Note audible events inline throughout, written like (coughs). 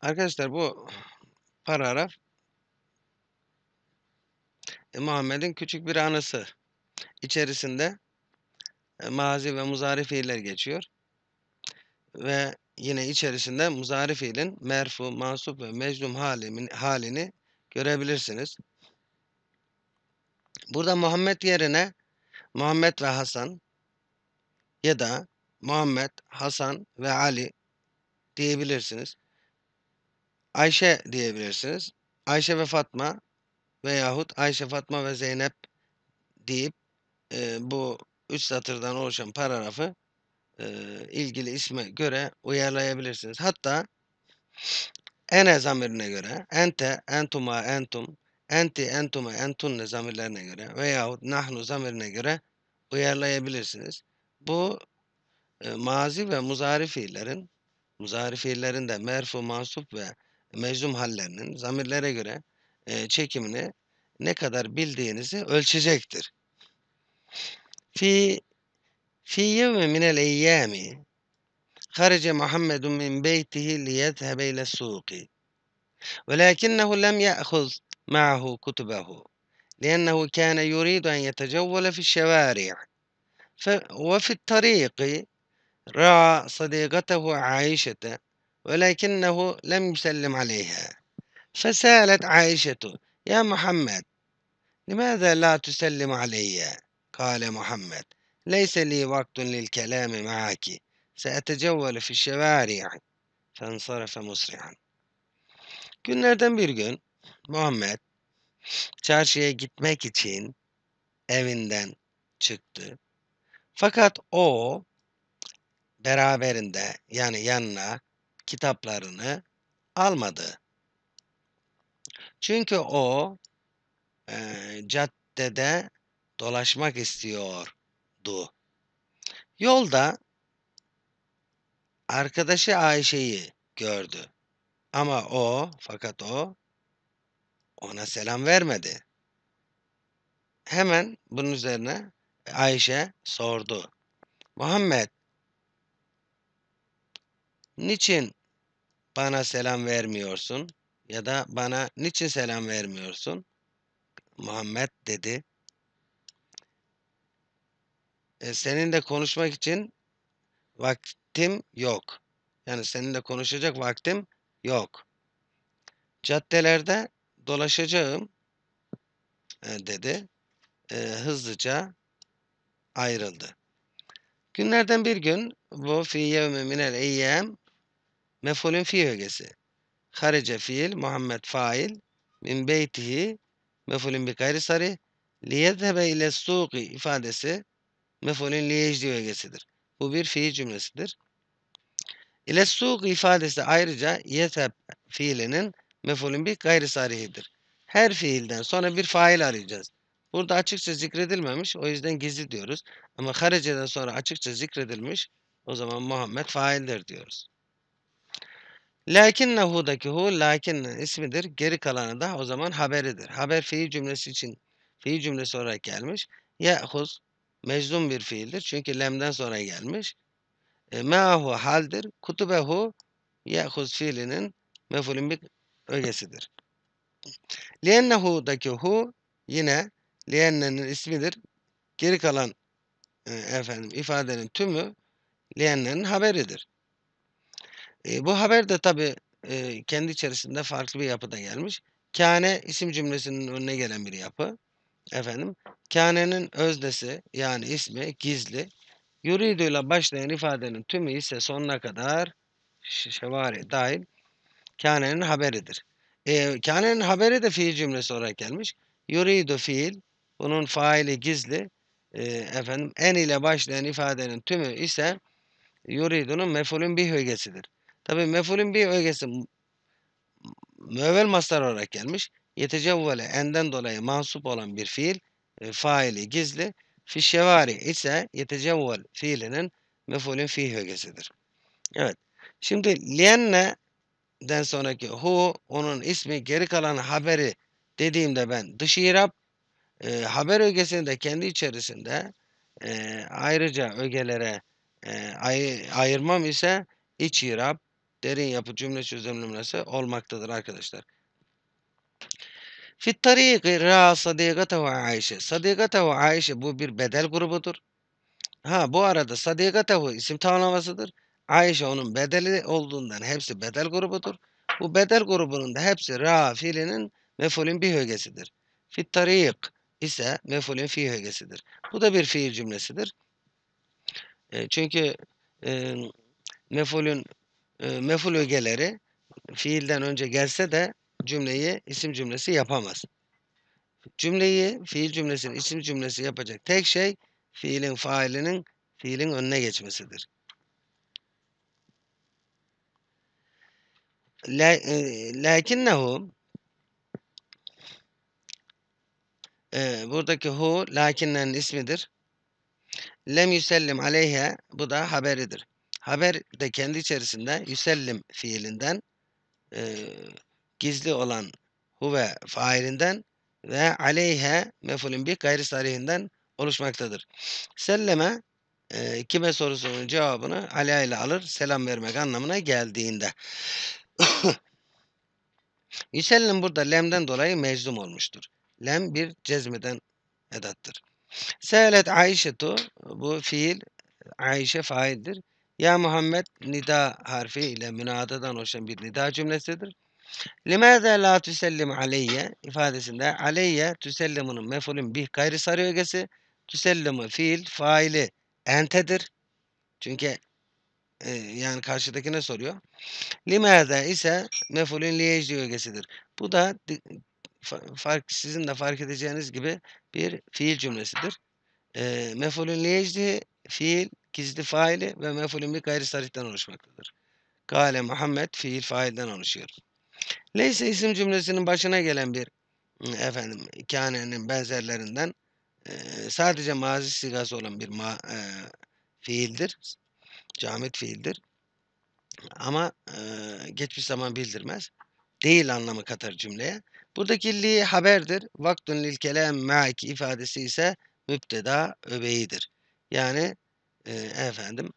Arkadaşlar bu paragraf e, Muhammed'in küçük bir anısı. İçerisinde e, mazi ve muzari fiiller geçiyor. Ve yine içerisinde muzari fiilin merfu, mansup ve mecnum halini, halini görebilirsiniz. Burada Muhammed yerine Muhammed ve Hasan ya da Muhammed, Hasan ve Ali diyebilirsiniz. Ayşe diyebilirsiniz. Ayşe ve Fatma veyahut Ayşe, Fatma ve Zeynep deyip e, bu üç satırdan oluşan paragrafı e, ilgili isme göre uyarlayabilirsiniz. Hatta ene zamirine göre ente, entuma, entum, enti, entuma, entunne zamirlerine göre veyahut nahnu zamirine göre uyarlayabilirsiniz. Bu e, mazi ve muzari fiillerin muzari fiillerin de merfu, mansup ve meczum hallerinin zamirlere göre e, çekimini ne kadar bildiğinizi ölçecektir. Fi fi yevmi minel eyyami خرج محمد من بيته ليذهب إلى السوق ولكنه لم يأخذ معه كتبه لأنه كان يريد أن يتجول في الشوارع وفي الطريق رأى صديقته عائشة ولكنه لم يسلم عليها فسالت عائشة يا محمد لماذا لا تسلم علي قال محمد ليس لي وقت للكلام معك سأتجول في الشوارع فانصرف مسرعا. Günlerden bir gün Muhammed çarşıya gitmek için evinden çıktı. Fakat o beraberinde yani yanına kitaplarını almadı. Çünkü o e, caddede dolaşmak istiyordu. Yolda arkadaşı Ayşe'yi gördü. Ama o, fakat o ona selam vermedi. Hemen bunun üzerine Ayşe sordu. Muhammed niçin bana selam vermiyorsun ya da bana niçin selam vermiyorsun? Muhammed dedi. E, seninle konuşmak için vaktim yok. Yani seninle konuşacak vaktim yok. Caddelerde dolaşacağım e, dedi. E, hızlıca ayrıldı. Günlerden bir gün bu fi yevmi minel eyyem Mef'ulün fi ögesi. Harice fiil, Muhammed fail, min beytihi, mef'ulün bi gayri sarih, liyezhebe ile suqi ifadesi, mef'ulün liyecdi ögesidir. Bu bir fiil cümlesidir. İle suq ifadesi ayrıca yetep fiilinin mef'ulün bi gayri sarihidir. Her fiilden sonra bir fail arayacağız. Burada açıkça zikredilmemiş. O yüzden gizli diyoruz. Ama hariceden sonra açıkça zikredilmiş. O zaman Muhammed faildir diyoruz. Lakin Lakinnehu'daki hu lakinne ismidir. Geri kalanı da o zaman haberidir. Haber fiil cümlesi için fiil cümlesi olarak gelmiş. Ya'huz meczum bir fiildir. Çünkü lemden sonra gelmiş. E, Ma'hu haldir. Kutubehu ya'huz fiilinin mefulün bir ögesidir. Liyennehu'daki hu yine liyennenin ismidir. Geri kalan e, efendim ifadenin tümü liyennenin haberidir. E, bu haber de tabi e, kendi içerisinde farklı bir yapıda gelmiş. Kâne isim cümlesinin önüne gelen bir yapı. Efendim, kânenin öznesi yani ismi gizli. Yuridu ile başlayan ifadenin tümü ise sonuna kadar şevari dahil kânenin haberidir. E, kânenin haberi de fiil cümlesi olarak gelmiş. Yuridu fiil, bunun faili gizli. E, efendim, en ile başlayan ifadenin tümü ise yuridunun mefulün bihögesidir. Tabi mefulün bir ögesi müevvel mastar olarak gelmiş. Yetecevvele enden dolayı mansup olan bir fiil e, faili gizli. fişevari ise yetecevvel fiilinin mefulün fihi ögesidir. Evet. Şimdi lienne den sonraki hu onun ismi geri kalan haberi dediğimde ben dış irap e, haber ögesini de kendi içerisinde e, ayrıca ögelere e, ay, ayırmam ise iç irap derin yapı cümle çözümlemesi olmaktadır arkadaşlar. Fit tariqi ra sadikata ve Ayşe. Sadikata bu bir bedel grubudur. Ha bu arada sadikata isim tanımlamasıdır. Ayşe onun bedeli olduğundan hepsi bedel grubudur. Bu bedel grubunun da hepsi ra fiilinin mefulün bir högesidir. Fit tarik ise mefulün fi högesidir. Bu da bir fiil cümlesidir. E, çünkü e, mefulün e, meful ögeleri fiilden önce gelse de cümleyi isim cümlesi yapamaz. Cümleyi fiil cümlesinin isim cümlesi yapacak tek şey fiilin failinin fiilin önüne geçmesidir. E, lakinnehu e, buradaki hu lakinnenin ismidir. Lem yüsellim aleyhe bu da haberidir. Haber de kendi içerisinde yüsellim fiilinden e, gizli olan huve failinden ve aleyhe mefulün bir gayri sarihinden oluşmaktadır. Selleme e, kime sorusunun cevabını aleyha ile alır selam vermek anlamına geldiğinde. (coughs) Yüsellim burada lemden dolayı meczum olmuştur. Lem bir cezmeden edattır. Selet Ayşetu bu fiil Ayşe faildir. Ya Muhammed nida harfi ile münadadan oluşan bir nida cümlesidir. Limâze la tüsellim aleyye ifadesinde aleyye tüsellimunun mefulün bih gayri sarı ögesi tüsellimu fiil faili entedir. Çünkü e, yani ne soruyor. Limâze ise mefulün liyecli ögesidir. Bu da fark, sizin de fark edeceğiniz gibi bir fiil cümlesidir. E, mefulün liyecli fiil gizli faili ve mefulün bir gayri sarihten oluşmaktadır. Kale Muhammed fiil failden oluşuyor. Leyse isim cümlesinin başına gelen bir efendim kânenin benzerlerinden e, sadece mazi sigası olan bir ma, e, fiildir. Camit fiildir. Ama e, geçmiş zaman bildirmez. Değil anlamı katar cümleye. Buradaki li haberdir. Vaktun lil kelem ma'ki ifadesi ise müpteda öbeğidir. Yani e, efendim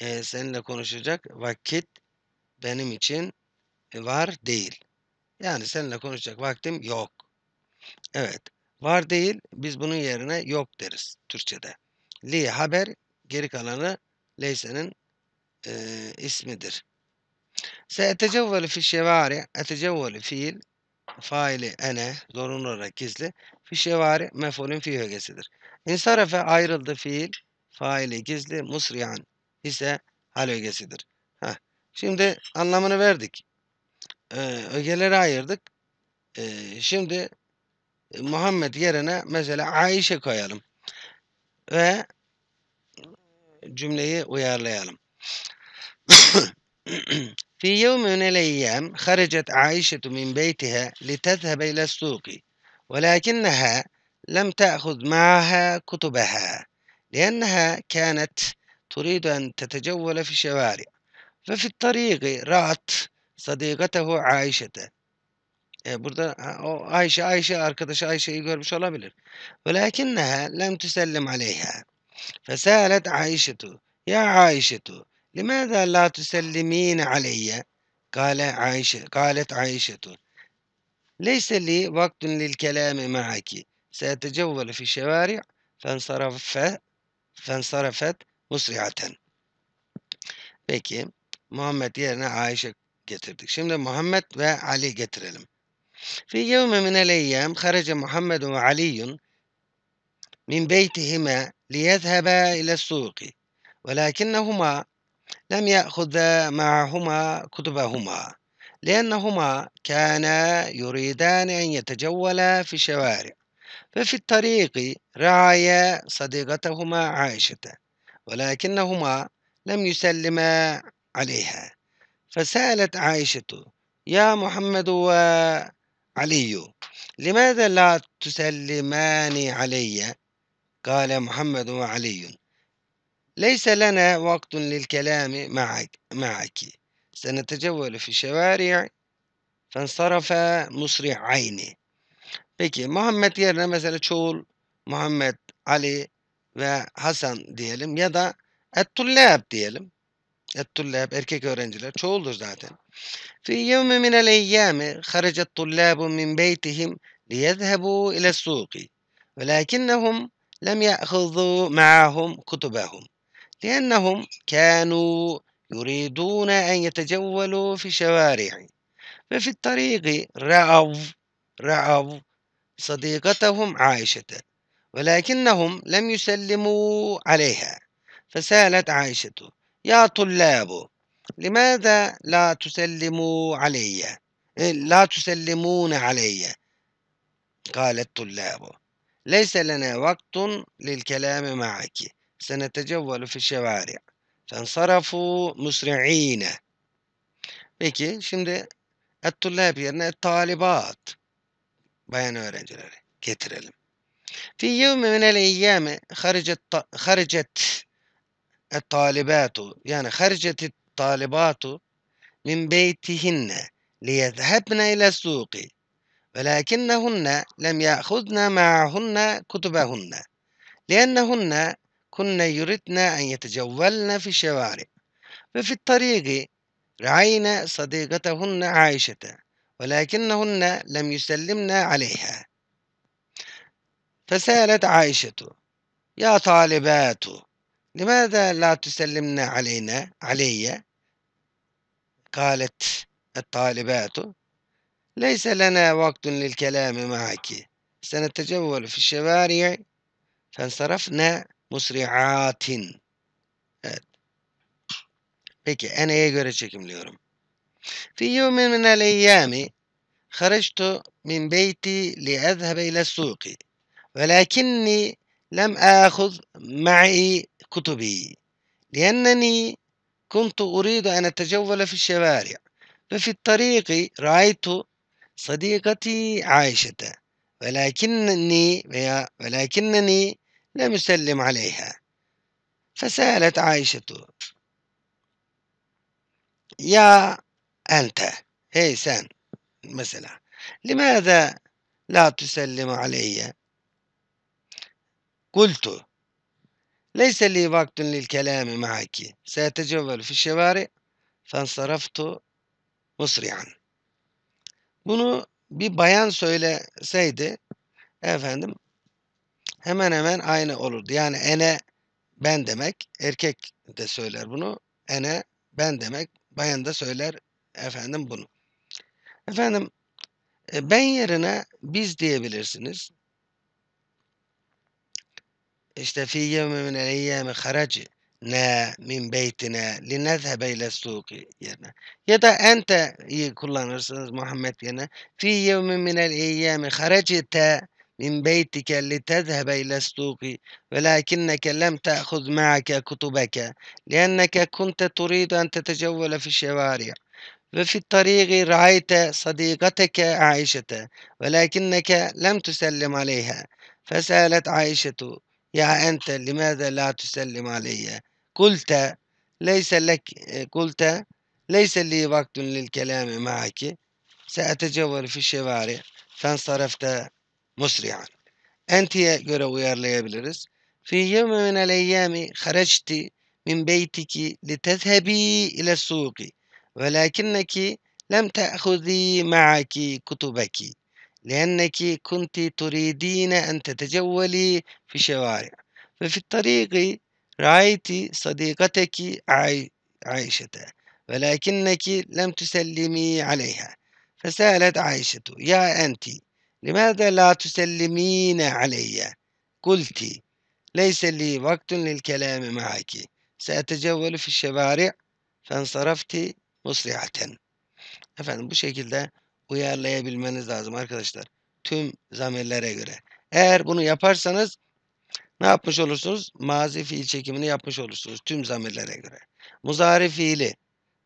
e, seninle konuşacak vakit benim için var değil. Yani seninle konuşacak vaktim yok. Evet. Var değil biz bunun yerine yok deriz Türkçe'de. Li haber geri kalanı Leyse'nin e, ismidir. Se'etecevveli fi şevari etecevveli fiil faili ene zorunlu olarak gizli fi şevari mefulün fi högesidir. İnsarafe ayrıldı fiil faili gizli musriyan ise hal ögesidir. Heh. Şimdi anlamını verdik. Ee, ögelere ayırdık. Ee, şimdi e, Muhammed yerine mesela Ayşe koyalım. Ve cümleyi uyarlayalım. (coughs) Fi يوم من الأيام خرجت عائشة من بيتها لتذهب إلى السوق ولكنها لم تأخذ معها كتبها لأنها كانت تريد أن تتجول في الشوارع ففي الطريق رأت صديقته Ayşe burada Ayşe Ayşe arkadaşı Ayşe'yi görmüş olabilir. Velakinneha lem tüsellim aleyha. Fesalet Ayşetu. Ya Ayşetu. Limâzâ la tüsellimîne aleyye? Kale Ayşe. Kalet Ayşetu. Leyse li vaktun lil kelâmi ma'aki. Se'tecevvelu fi şevâri' fensaraf fe فانصرفت مسرعة بكي محمد يانا عايشة قتردك شمنا محمد وعلي قترلم في يوم من الأيام خرج محمد وعلي من بيتهما ليذهبا إلى السوق ولكنهما لم يأخذا معهما كتبهما لأنهما كانا يريدان أن يتجولا في الشوارع ففي الطريق رعايا صديقتهما عائشة ولكنهما لم يسلما عليها فسألت عائشة يا محمد وعلي لماذا لا تسلمان علي قال محمد وعلي ليس لنا وقت للكلام معك, معك سنتجول في الشوارع فانصرف مسرعين Peki Muhammed yerine mesela çoğul Muhammed, Ali ve Hasan diyelim ya da Ettullab diyelim. Ettullab erkek öğrenciler çoğuldur zaten. Fi yevmi minel eyyami haracet tullabu min beytihim liyezhebu ile suqi. Velakinnehum lem ye'hızu ma'ahum kutubahum. لأنهم كانوا يريدون أن يتجولوا في شوارعي ففي الطريق رأوا رأوا صديقتهم عائشة ولكنهم لم يسلموا عليها فسالت عائشة يا طلاب لماذا لا تسلموا علي إيه، لا تسلمون علي قال الطلاب ليس لنا وقت للكلام معك سنتجول في الشوارع فانصرفوا مسرعين بكي şimdi الطلاب يعني الطالبات بيان öğrencileri getirelim. في يوم من الأيام خرجت خرجت الطالبات يعني خرجت الطالبات من بيتهن ليذهبن إلى السوق ولكنهن لم يأخذن معهن كتبهن لأنهن كن يردن أن يتجولن في الشوارع ففي الطريق رعينا صديقتهن عائشة ولكنهن لم يسلمن عليها فسالت عائشة يا طالبات لماذا لا تسلمن علينا علي قالت الطالبات ليس لنا وقت للكلام معك سنتجول في الشوارع فانصرفنا مسرعات evet. Peki Ene'ye göre çekimliyorum. في يوم من الأيام خرجت من بيتي لأذهب إلى السوق ولكني لم آخذ معي كتبي لأنني كنت أريد أن أتجول في الشوارع ففي الطريق رأيت صديقتي عائشة ولكنني ولكنني لم أسلم عليها فسألت عائشة يا Ente. Hey sen. Mesela. Limâze la tüsellime aleyye? Kultu. Leyse li vaktun lil kelâmi ma'aki. Setecevvel fi şevari. Fensaraftu musri'an. Bunu bir bayan söyleseydi efendim hemen hemen aynı olurdu. Yani ene ben demek. Erkek de söyler bunu. Ene ben demek. Bayan da söyler efendim bunu. Efendim e, ben yerine biz diyebilirsiniz. İşte fi yevmi min eyyami haraci ne min beytine linezhebe ile suki yerine. Ya da ente'yi kullanırsınız Muhammed yerine. Fi yevmi min el eyyami haraci te min beytike litezhebe ile suki velakinneke lem te'huz ma'ake kutubeke lienneke kunte turidu en tetecevvele fi şevari'a. وفي الطريق رأيت صديقتك عائشة ولكنك لم تسلم عليها فسألت عائشة يا أنت لماذا لا تسلم علي قلت ليس لك قلت ليس لي وقت للكلام معك سأتجول في الشوارع فانصرفت مسرعا أنت يا جرويار ليبلرس في يوم من الأيام خرجت من بيتك لتذهبي إلى السوق ولكنك لم تأخذي معك كتبك لأنك كنت تريدين أن تتجولي في الشوارع ففي الطريق رأيت صديقتك عائشة ولكنك لم تسلمي عليها فسألت عائشة يا أنت لماذا لا تسلمين علي قلت ليس لي وقت للكلام معك سأتجول في الشوارع فانصرفت muslihaten. Efendim bu şekilde uyarlayabilmeniz lazım arkadaşlar. Tüm zamirlere göre. Eğer bunu yaparsanız ne yapmış olursunuz? Mazi fiil çekimini yapmış olursunuz tüm zamirlere göre. Muzari fiili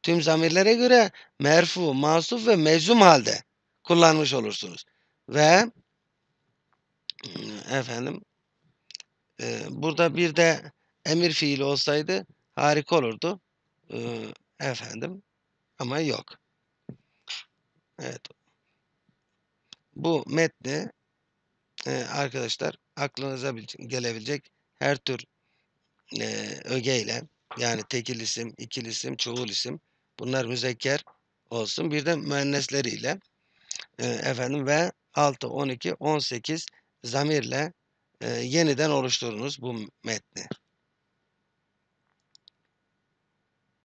tüm zamirlere göre merfu, masuf ve mezum halde kullanmış olursunuz. Ve hmm, efendim e, burada bir de emir fiili olsaydı harika olurdu. E, efendim ama yok. Evet. Bu metni e, arkadaşlar aklınıza gelebilecek her tür e, ögeyle yani tekil isim, ikil isim, çoğul isim bunlar müzekker olsun. Bir de müennesleriyle e, efendim ve 6, 12, 18 zamirle e, yeniden oluşturunuz bu metni.